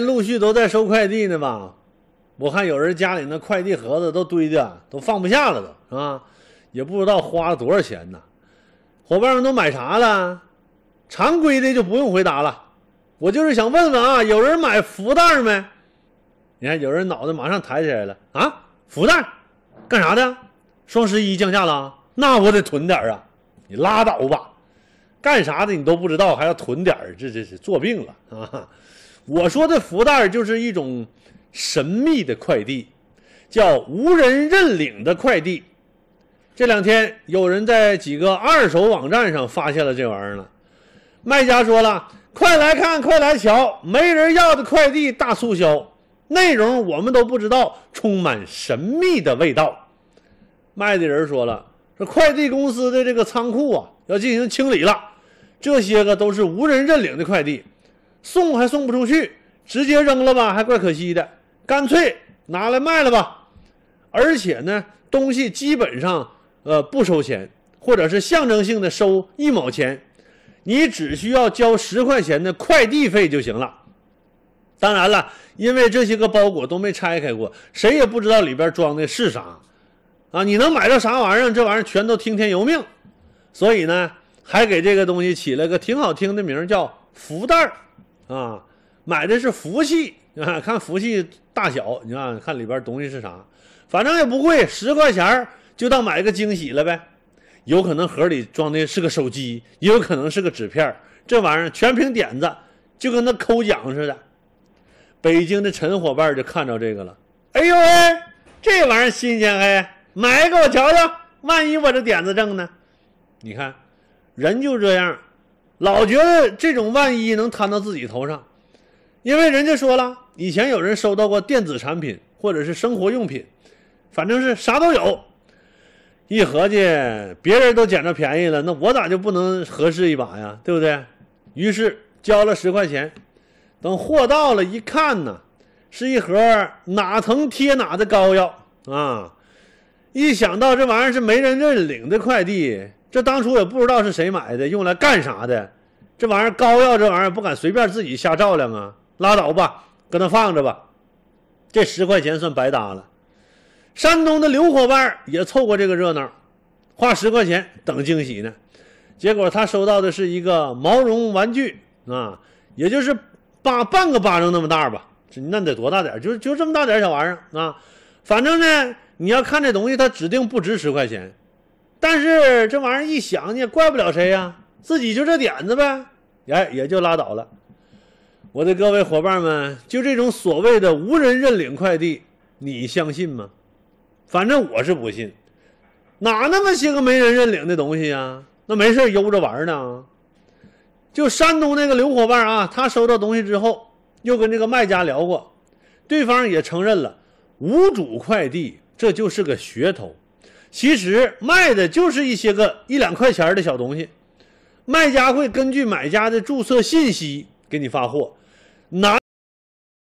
陆续都在收快递呢吧？我看有人家里那快递盒子都堆的都放不下了，都是吧？也不知道花了多少钱呢。伙伴们都买啥了？常规的就不用回答了。我就是想问问啊，有人买福袋没？你看有人脑袋马上抬起来了啊，福袋干啥的？双十一降价了，那我得囤点啊。你拉倒吧，干啥的你都不知道还要囤点这这是作病了啊！我说的福袋就是一种神秘的快递，叫无人认领的快递。这两天有人在几个二手网站上发现了这玩意儿了。卖家说了：“快来看，快来瞧，没人要的快递大促销。”内容我们都不知道，充满神秘的味道。卖的人说了：“这快递公司的这个仓库啊，要进行清理了，这些个都是无人认领的快递。”送还送不出去，直接扔了吧，还怪可惜的。干脆拿来卖了吧。而且呢，东西基本上呃不收钱，或者是象征性的收一毛钱，你只需要交十块钱的快递费就行了。当然了，因为这些个包裹都没拆开过，谁也不知道里边装的是啥啊。你能买到啥玩意儿？这玩意儿全都听天由命。所以呢，还给这个东西起了个挺好听的名叫福袋儿。啊，买的是福气啊，看福气大小，你看看里边东西是啥，反正也不贵，十块钱就当买个惊喜了呗。有可能盒里装的是个手机，也有可能是个纸片这玩意儿全凭点子，就跟那抠奖似的。北京的陈伙伴就看着这个了，哎呦喂，这玩意儿新鲜哎，买一个我瞧瞧，万一我这点子正呢？你看，人就这样。老觉得这种万一能摊到自己头上，因为人家说了，以前有人收到过电子产品或者是生活用品，反正是啥都有。一合计，别人都捡着便宜了，那我咋就不能合适一把呀？对不对？于是交了十块钱，等货到了一看呢，是一盒哪疼贴哪的膏药啊！一想到这玩意儿是没人认领的快递。这当初也不知道是谁买的，用来干啥的？这玩意儿膏药，这玩意儿不敢随便自己瞎照亮啊！拉倒吧，搁那放着吧。这十块钱算白搭了。山东的刘伙伴也凑过这个热闹，花十块钱等惊喜呢。结果他收到的是一个毛绒玩具啊，也就是巴半个巴掌那么大吧。那得多大点就就这么大点小玩意儿啊。反正呢，你要看这东西，它指定不值十块钱。但是这玩意儿一想，你也怪不了谁呀，自己就这点子呗，哎，也就拉倒了。我的各位伙伴们，就这种所谓的无人认领快递，你相信吗？反正我是不信，哪那么些个没人认领的东西啊？那没事悠着玩呢。就山东那个刘伙伴啊，他收到东西之后，又跟这个卖家聊过，对方也承认了，无主快递，这就是个噱头。其实卖的就是一些个一两块钱的小东西，卖家会根据买家的注册信息给你发货，拿。